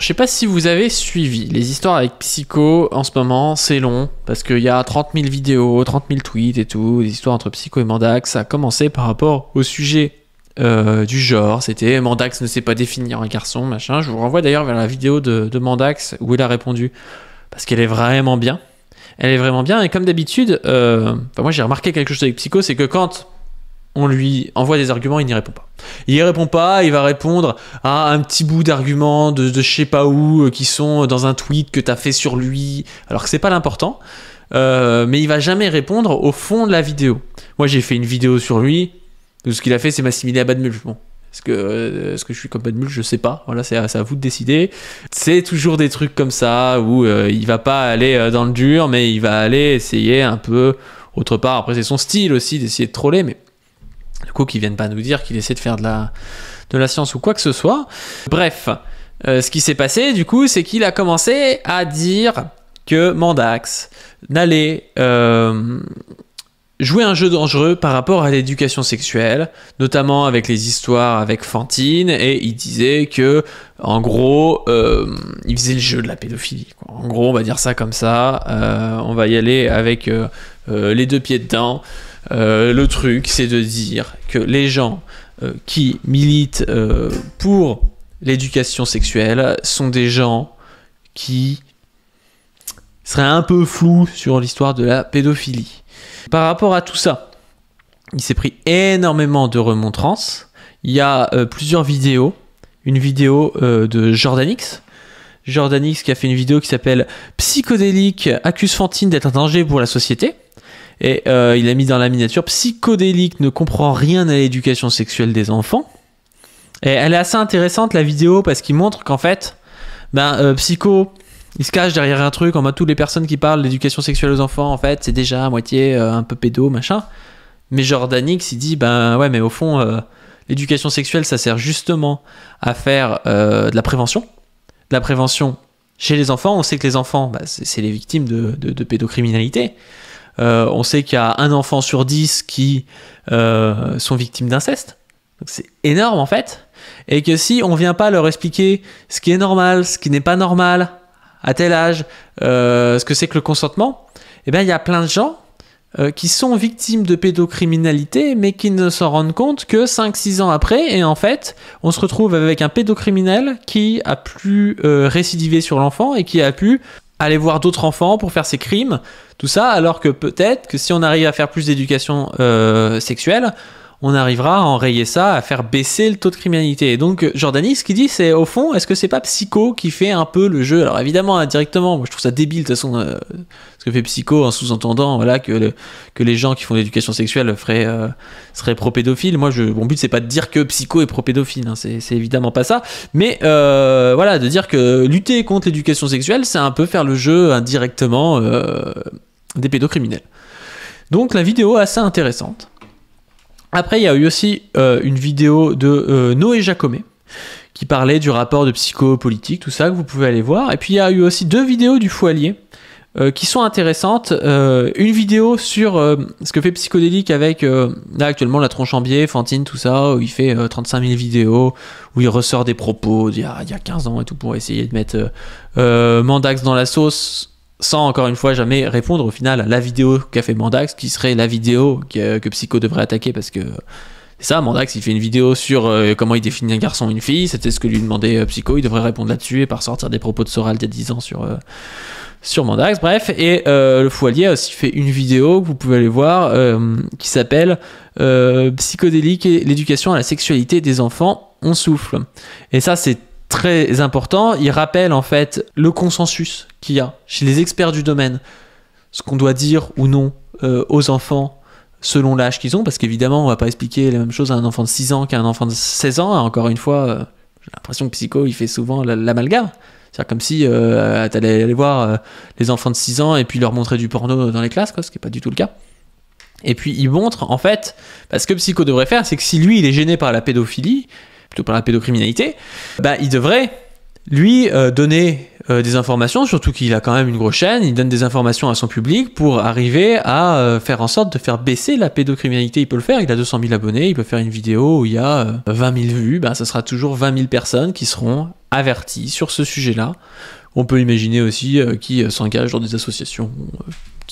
Je sais pas si vous avez suivi les histoires avec Psycho en ce moment, c'est long, parce qu'il y a 30 000 vidéos, 30 000 tweets et tout, les histoires entre Psycho et Mandax. Ça a commencé par rapport au sujet euh, du genre, c'était Mandax ne sait pas définir un garçon, machin. Je vous renvoie d'ailleurs vers la vidéo de, Mandax où il a répondu, parce qu'elle est vraiment bien. Elle est vraiment bien, et comme d'habitude, euh, moi j'ai remarqué quelque chose avec Psycho, c'est que quand on lui envoie des arguments, il n'y répond pas. Il n'y répond pas, il va répondre à un petit bout d'arguments de, de je sais pas où euh, qui sont dans un tweet que t'as fait sur lui, alors que c'est pas l'important. Euh, mais il va jamais répondre au fond de la vidéo. Moi, j'ai fait une vidéo sur lui. Tout ce qu'il a fait, c'est m'assimiler à Badmulch. Bon, est-ce que, euh, ce que je suis comme Badmulch Je sais pas. Voilà, c'est à, vous de décider. C'est toujours des trucs comme ça où il va pas aller dans le dur, mais il va aller essayer un peu autre part. Après, c'est son style aussi d'essayer de troller, mais du coup, qui viennent pas nous dire qu'il essaie de faire de la, de la science ou quoi que ce soit. Bref, euh, ce qui s'est passé, du coup, c'est qu'il a commencé à dire que Mandax n'allait euh, jouer un jeu dangereux par rapport à l'éducation sexuelle, notamment avec les histoires avec Fantine, et il disait que, en gros, euh, il faisait le jeu de la pédophilie. En gros, on va dire ça comme ça, on va y aller avec les deux pieds dedans. Euh, le truc, c'est de dire que les gens euh, qui militent euh, pour l'éducation sexuelle sont des gens qui seraient un peu flous sur l'histoire de la pédophilie. Par rapport à tout ça, il s'est pris énormément de remontrances. Il y a plusieurs vidéos. Une vidéo de Jordanix, Jordanix qui a fait une vidéo qui s'appelle Psychodélique accuse Fantine d'être un danger pour la société. Et euh, il a mis dans la miniature psychodélique ne comprend rien à l'éducation sexuelle des enfants. Et elle est assez intéressante la vidéo parce qu'il montre qu'en fait, ben euh, psycho, il se cache derrière un truc en mode toutes les personnes qui parlent d'éducation sexuelle aux enfants en fait c'est déjà à moitié euh, un peu pédo machin. Mais Jordanix il dit ben ouais mais au fond l'éducation sexuelle ça sert justement à faire de la prévention, de la prévention chez les enfants. On sait que les enfants ben, c'est les victimes de pédocriminalité. Euh, on sait qu'il y a un enfant sur dix qui euh, sont victimes d'inceste. C'est énorme en fait. Et que si on ne vient pas leur expliquer ce qui est normal, ce qui n'est pas normal, à tel âge, euh, ce que c'est que le consentement, eh bien il y a plein de gens qui sont victimes de pédocriminalité mais qui ne s'en rendent compte que 5-6 ans après et en fait on se retrouve avec un pédocriminel qui a pu récidiver sur l'enfant et qui a pu aller voir d'autres enfants pour faire ses crimes, tout ça, alors que peut-être que si on arrive à faire plus d'éducation euh, sexuelle, on arrivera à enrayer ça, à faire baisser le taux de criminalité. Et donc, Jordanis, ce qu'il dit, c'est au fond, est-ce que c'est pas Psycho qui fait un peu le jeu Alors évidemment, indirectement, moi je trouve ça débile de toute façon, euh, ce que fait Psycho en sous-entendant voilà, que, que les gens qui font l'éducation sexuelle euh, seraient pro-pédophiles. Moi, je, mon but, c'est pas de dire que Psycho est pro-pédophile, hein, c'est, évidemment pas ça. Mais euh, voilà, de dire que lutter contre l'éducation sexuelle, c'est un peu faire le jeu indirectement des pédocriminels. Donc la vidéo est assez intéressante. Après, il y a eu aussi euh, une vidéo de euh, Noé Jacomet qui parlait du rapport de psychopolitique, tout ça que vous pouvez aller voir. Et puis il y a eu aussi deux vidéos du Foilier euh, qui sont intéressantes. une vidéo sur ce que fait Psychodélique avec là actuellement la tronche en biais, Fantine, tout ça, où il fait 35 000 vidéos, où il ressort des propos d'il y, y, a 15 ans et tout pour essayer de mettre Mandax dans la sauce sans encore une fois jamais répondre au final à la vidéo qu'a fait Mandax, qui serait la vidéo que, Psycho devrait attaquer parce que c'est ça, Mandax il fait une vidéo sur euh, comment il définit un garçon et une fille, c'était ce que lui demandait euh, Psycho, il devrait répondre là-dessus et par sortir des propos de Soral d'il y a 10 ans sur, euh, sur Mandax, bref. Et le Foilier a aussi fait une vidéo vous pouvez aller voir qui s'appelle Psychodélique et l'éducation à la sexualité des enfants, on souffle. Et ça c'est très important. Il rappelle en fait le consensus qu'il y a chez les experts du domaine, ce qu'on doit dire ou non euh, aux enfants selon l'âge qu'ils ont, parce qu'évidemment, on va pas expliquer la même chose à un enfant de 6 ans qu'à un enfant de 16 ans. Encore une fois, euh, j'ai l'impression que Psycho, il fait souvent l'amalgame. C'est-à-dire comme si euh, tu allais aller voir les enfants de 6 ans et puis leur montrer du porno dans les classes, quoi, ce qui n'est pas du tout le cas. Et puis il montre, en fait, parce que Psycho devrait faire, c'est que si lui, il est gêné par la pédophilie, plutôt par la pédocriminalité, bah, il devrait lui euh, donner euh, des informations, surtout qu'il a quand même une grosse chaîne, il donne des informations à son public pour arriver à euh, faire en sorte de faire baisser la pédocriminalité. Il peut le faire, il a 200 000 abonnés, il peut faire une vidéo où il y a 20 000 vues, ce bah, ça sera toujours 20 000 personnes qui seront averties sur ce sujet-là. On peut imaginer aussi qui s'engage dans des associations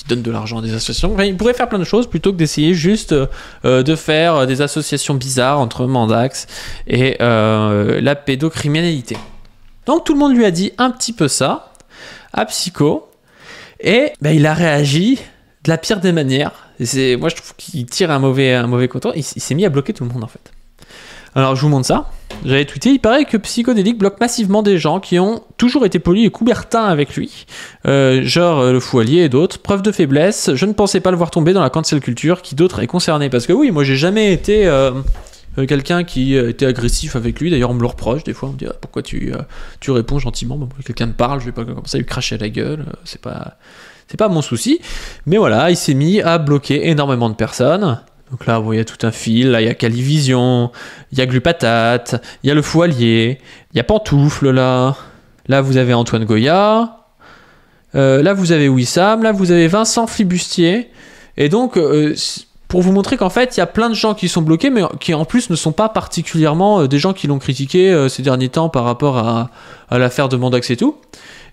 qui de l'argent à des associations. il pourrait faire plein de choses plutôt que d'essayer juste euh, euh, de faire euh, des associations bizarres entre Mandax et la pédocriminalité. Donc tout le monde lui a dit un petit peu ça à Psycho et ben, il a réagi de la pire des manières. moi je trouve qu'il tire un mauvais, un mauvais il s'est mis à bloquer tout le monde en fait. Alors je vous montre ça. J'avais tweeté, il paraît que Psychodélique bloque massivement des gens qui ont toujours été polis et coubertins avec lui, euh, genre euh, le Foualier et d'autres. Preuve de faiblesse, je ne pensais pas le voir tomber dans la cancel culture qui d'autres est concernée. Parce que oui, moi j'ai jamais été euh, quelqu'un qui était agressif avec lui. D'ailleurs, on me le reproche des fois, on me dit ah, pourquoi tu, tu réponds gentiment Quelqu'un me parle, je vais pas comme ça lui cracher la gueule, c'est pas, c'est pas mon souci. Mais voilà, il s'est mis à bloquer énormément de personnes. Donc là, vous voyez tout un fil. Là, il y a Calivision, il y a Glupatate, il y a le Foilier, il y a Pantoufle là. Là, vous avez Antoine Goya. Euh, là, vous avez Wissam. Là, vous avez Vincent Flibustier. Et donc, euh, pour vous montrer qu'en fait, il y a plein de gens qui sont bloqués, mais qui en plus ne sont pas particulièrement euh, des gens qui l'ont critiqué ces derniers temps par rapport à, l'affaire de Mandax et tout.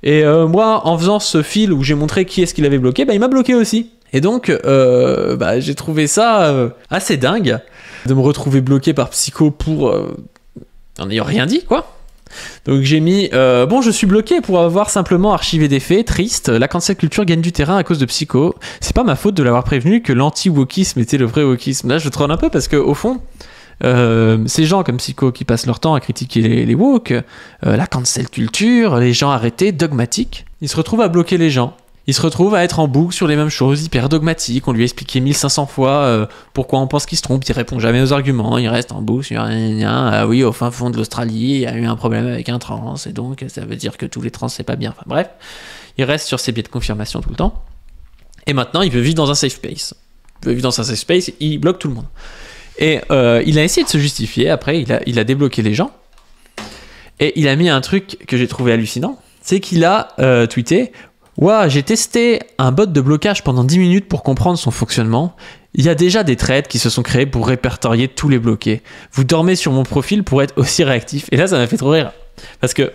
Et moi, en faisant ce fil où j'ai montré qui est-ce qu'il avait bloqué, bah, il m'a bloqué aussi. Et donc, euh, bah, j'ai trouvé ça euh, assez dingue de me retrouver bloqué par Psycho pour. Euh, en ayant rien dit, quoi. Donc j'ai mis Bon, je suis bloqué pour avoir simplement archivé des faits, triste. La cancel culture gagne du terrain à cause de Psycho. C'est pas ma faute de l'avoir prévenu que l'anti-wokisme était le vrai wokisme. Là, je trône un peu parce que, au fond, ces gens comme Psycho qui passent leur temps à critiquer les, les la cancel culture, les gens arrêtés, dogmatiques, ils se retrouvent à bloquer les gens il se retrouve à être en boucle sur les mêmes choses, hyper dogmatique. On lui a expliqué 1500 fois euh, pourquoi on pense qu'il se trompe. Il répond jamais aux arguments. Il reste en boucle sur ah oui, au fin fond de l'Australie, il y a eu un problème avec un trans. Et donc, ça veut dire que tous les trans, c'est pas bien. Enfin bref, il reste sur ses biais de confirmation tout le temps. Et maintenant, il veut vivre dans un safe space. Il veut vivre dans un safe space, il bloque tout le monde. Et euh, il a essayé de se justifier. Après, il a, débloqué les gens. Et il a mis un truc que j'ai trouvé hallucinant c'est qu'il a euh, tweeté Ouah, j'ai testé un bot de blocage pendant 10 minutes pour comprendre son fonctionnement. Il y a déjà des trades qui se sont créés pour répertorier tous les bloqués. Vous dormez sur mon profil pour être aussi réactif. Et là, ça m'a fait trop rire. Parce que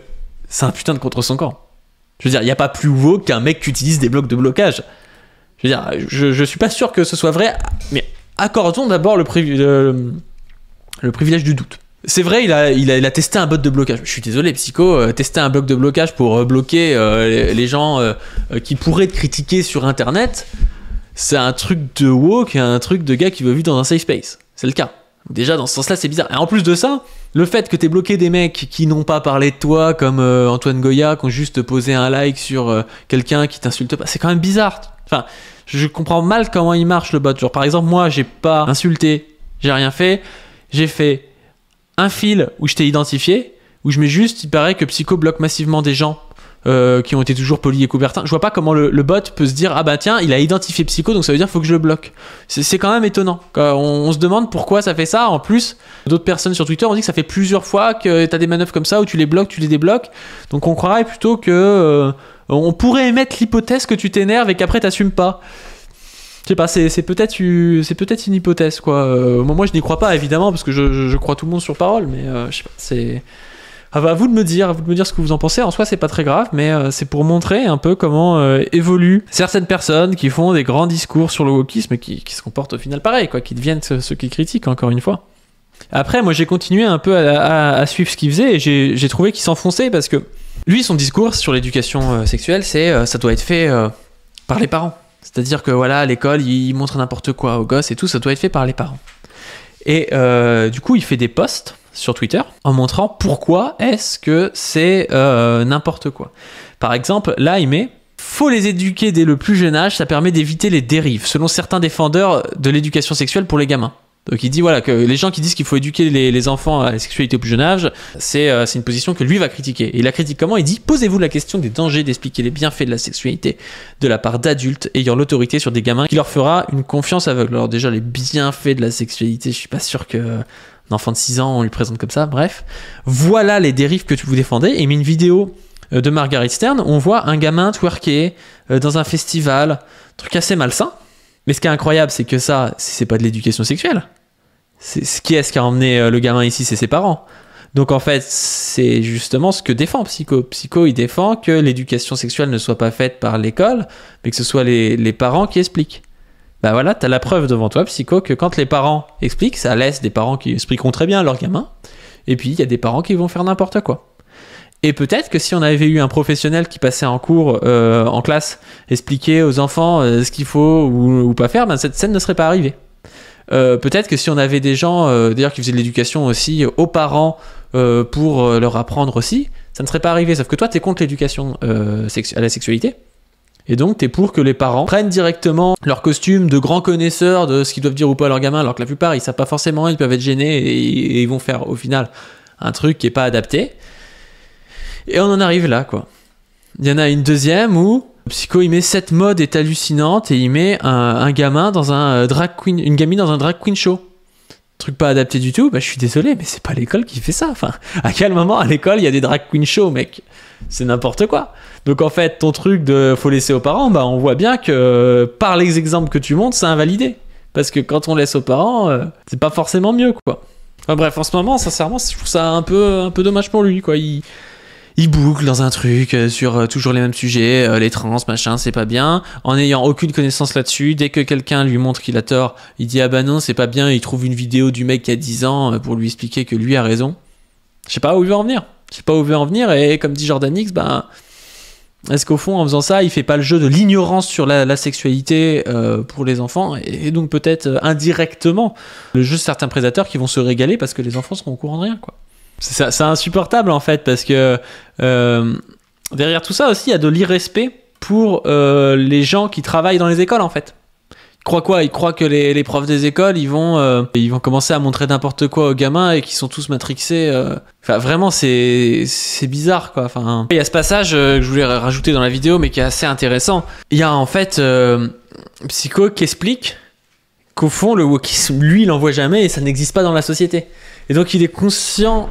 c'est un putain de contre son camp. Je veux dire, il n'y a pas plus haut qu'un mec qui utilise des blocs de blocage. Je veux dire, je, je suis pas sûr que ce soit vrai, mais accordons d'abord le, le privilège du doute. C'est vrai, il a, il, a, testé un bot de blocage. Je suis désolé, Psycho, euh, tester un bloc de blocage pour euh, bloquer euh, les, gens qui pourraient te critiquer sur Internet, c'est un truc de woke, un truc de gars qui veut vivre dans un safe space. C'est le cas. Déjà, dans ce sens-là, c'est bizarre. Et en plus de ça, le fait que t'aies bloqué des mecs qui n'ont pas parlé de toi, comme Antoine Goya, qui ont juste posé un like sur quelqu'un qui t'insulte pas, c'est quand même bizarre. Enfin, je comprends mal comment il marche le bot. par exemple, moi, j'ai pas insulté, j'ai rien fait, j'ai fait un fil où je t'ai identifié, où je mets juste, il paraît que Psycho bloque massivement des gens euh, qui ont été toujours polis et couvertins », Je vois pas comment le, bot peut se dire ah bah tiens il a identifié Psycho donc ça veut dire faut que je le bloque. C'est quand même étonnant. On, se demande pourquoi ça fait ça. En plus d'autres personnes sur Twitter ont dit que ça fait plusieurs fois que t'as des manœuvres comme ça où tu les bloques, tu les débloques. Donc on croirait plutôt que euh, on pourrait émettre l'hypothèse que tu t'énerves et qu'après t'assumes pas. Je sais pas, c'est peut-être c'est peut-être une hypothèse quoi. Euh, moi, je n'y crois pas évidemment parce que je, crois tout le monde sur parole, mais euh, je sais pas, c'est à vous de me dire, à vous de me dire ce que vous en pensez. En soi, c'est pas très grave, mais euh, c'est pour montrer un peu comment évolue évoluent certaines personnes qui font des grands discours sur le wokisme et qui, se comportent au final pareil, quoi, qui deviennent ceux, qui critiquent, encore une fois. Après, moi, j'ai continué un peu à, suivre ce qu'il faisait et j'ai trouvé qu'il s'enfonçait parce que lui, son discours sur l'éducation sexuelle, c'est ça doit être fait par les parents. C'est-à-dire que voilà, à l'école, il montre n'importe quoi aux gosses et tout, ça doit être fait par les parents. Et euh, du coup, il fait des posts sur Twitter en montrant pourquoi est-ce que c'est euh, n'importe quoi. Par exemple, là, il met faut les éduquer dès le plus jeune âge, ça permet d'éviter les dérives, selon certains défendeurs de l'éducation sexuelle pour les gamins. Donc il dit voilà que les gens qui disent qu'il faut éduquer les, enfants à la sexualité au plus jeune âge, c'est euh, une position que lui va critiquer. Et il la critique comment Il dit posez-vous la question des dangers d'expliquer les bienfaits de la sexualité de la part d'adultes ayant l'autorité sur des gamins qui leur fera une confiance aveugle. Alors déjà les bienfaits de la sexualité, je suis pas sûr que un enfant de 6 ans on lui présente comme ça. Bref, voilà les dérives que tu vous défendais. Et mis une vidéo euh, de Margaret Stern, on voit un gamin twerker euh, dans un festival, truc assez malsain. Mais ce qui est incroyable, c'est que ça, c'est pas de l'éducation sexuelle. C'est ce qui est ce qui a emmené euh, le gamin ici, c'est ses parents. Donc en fait, c'est justement ce que défend Psycho. Psycho, il défend que l'éducation sexuelle ne soit pas faite par l'école, mais que ce soit les, les parents qui expliquent. Bah voilà, t'as la preuve devant toi, Psycho, que quand les parents expliquent, ça laisse des parents qui expliqueront très bien leur gamin, Et puis, il y a des parents qui vont faire n'importe quoi. Et peut-être que si on avait eu un professionnel qui passait en cours, euh, en classe, expliquer aux enfants euh, ce qu'il faut ou, pas faire, ben, cette scène ne serait pas arrivée. Euh, peut-être que si on avait des gens, d'ailleurs, qui faisaient de l'éducation aussi aux parents pour leur apprendre aussi, ça ne serait pas arrivé. Sauf que toi, tu es contre l'éducation à la sexualité. Et donc, tu es pour que les parents prennent directement leur costume de grands connaisseurs de ce qu'ils doivent dire ou pas à leurs gamins, alors que la plupart, ils savent pas forcément, ils peuvent être gênés et, et ils vont faire, au final, un truc qui est pas adapté. Et on en arrive là, quoi. Il y en a une deuxième où Psycho, il met cette mode est hallucinante et il met un, gamin dans un euh, drag queen, une gamine dans un drag queen show truc pas adapté du tout, bah, je suis désolé, mais c'est pas l'école qui fait ça. Enfin, à quel moment à l'école il y a des drag queen show, mec C'est n'importe quoi. Donc en fait, ton truc de faut laisser aux parents, bah on voit bien que euh, par les exemples que tu montres, c'est invalidé. Parce que quand on laisse aux parents, euh, c'est pas forcément mieux, quoi. Enfin, bref, en ce moment, sincèrement, je trouve ça un peu, un peu dommage pour lui, quoi. Il, il boucle dans un truc euh, sur euh, toujours les mêmes sujets, euh, les trans, machin, c'est pas bien, en n'ayant aucune connaissance là-dessus. Dès que quelqu'un lui montre qu'il a tort, il dit ah bah non, c'est pas bien, il trouve une vidéo du mec qui a 10 ans pour lui expliquer que lui a raison. Je sais pas où il veut en venir. Je sais pas où il veut en venir, et comme dit Jordan X, ben. Est-ce qu'au fond, en faisant ça, il fait pas le jeu de l'ignorance sur la, sexualité pour les enfants et, donc peut-être indirectement le jeu de certains prédateurs qui vont se régaler parce que les enfants seront au courant de rien, quoi c'est insupportable en fait parce que euh, derrière tout ça aussi il y a de l'irrespect pour euh, les gens qui travaillent dans les écoles en fait. Ils croient quoi Ils croient que les, profs des écoles ils vont euh, ils vont commencer à montrer n'importe quoi aux gamins et qu'ils sont tous matrixés. Enfin vraiment c'est c'est bizarre quoi. Enfin il y a ce passage que je voulais rajouter dans la vidéo mais qui est assez intéressant. Il y a en fait Psycho qui explique qu'au fond le wokisme lui il n'en voit jamais et ça n'existe pas dans la société. Et donc il est conscient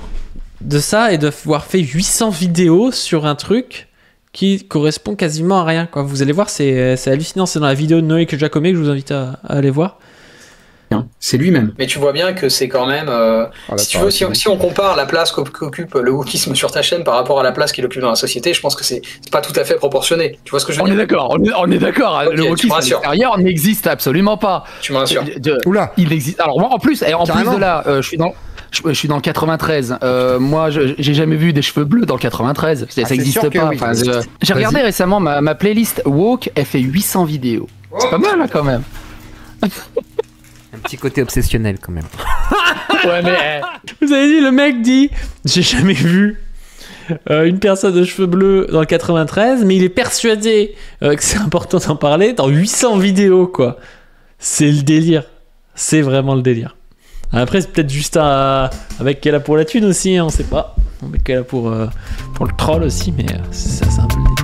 de ça et de voir fait 800 vidéos sur un truc qui correspond quasiment à rien. Quoi. Vous allez voir, c'est hallucinant. C'est dans la vidéo de que Jacomet que je vous invite à, aller voir. Hein, c'est lui-même. Mais tu vois bien que c'est quand même. Euh, ah, si tu veux, si, on compare la place qu'occupe le wokisme sur ta chaîne par rapport à la place qu'il occupe dans la société, je pense que c'est pas tout à fait proportionné. Tu vois ce que je veux on Est d'accord, on est, d'accord. Hein. le wokisme extérieur n'existe absolument pas. Tu me rassures. Il existe. Alors moi, en plus, en plus de là, euh, je suis dans je, suis dans le 93. Euh, moi, j'ai jamais vu des cheveux bleus dans le 93. ça ah, n'existe pas. j'ai regardé récemment ma, playlist Walk, elle fait 800 vidéos. C'est pas mal hein, quand même. Un petit côté obsessionnel quand même. ouais, mais eh, vous avez dit, le mec dit J'ai jamais vu euh, une personne de cheveux bleus dans le 93, mais il est persuadé euh, que c'est important d'en parler dans 800 vidéos, quoi. C'est le délire. C'est vraiment le délire. Après, c'est peut-être juste à... avec qu'elle a pour la thune aussi, hein, on sait pas. Avec qu'elle a pour, euh, pour le troll aussi, mais ça, euh, c'est un peu le